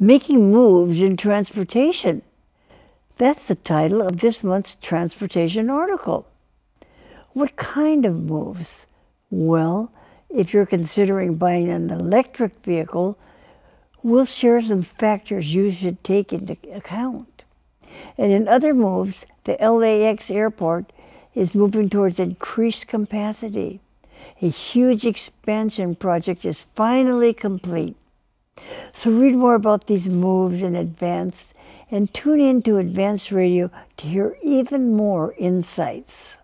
Making Moves in Transportation. That's the title of this month's transportation article. What kind of moves? Well, if you're considering buying an electric vehicle, we'll share some factors you should take into account. And in other moves, the LAX airport is moving towards increased capacity. A huge expansion project is finally complete so read more about these moves in advance and tune in to Advanced Radio to hear even more insights.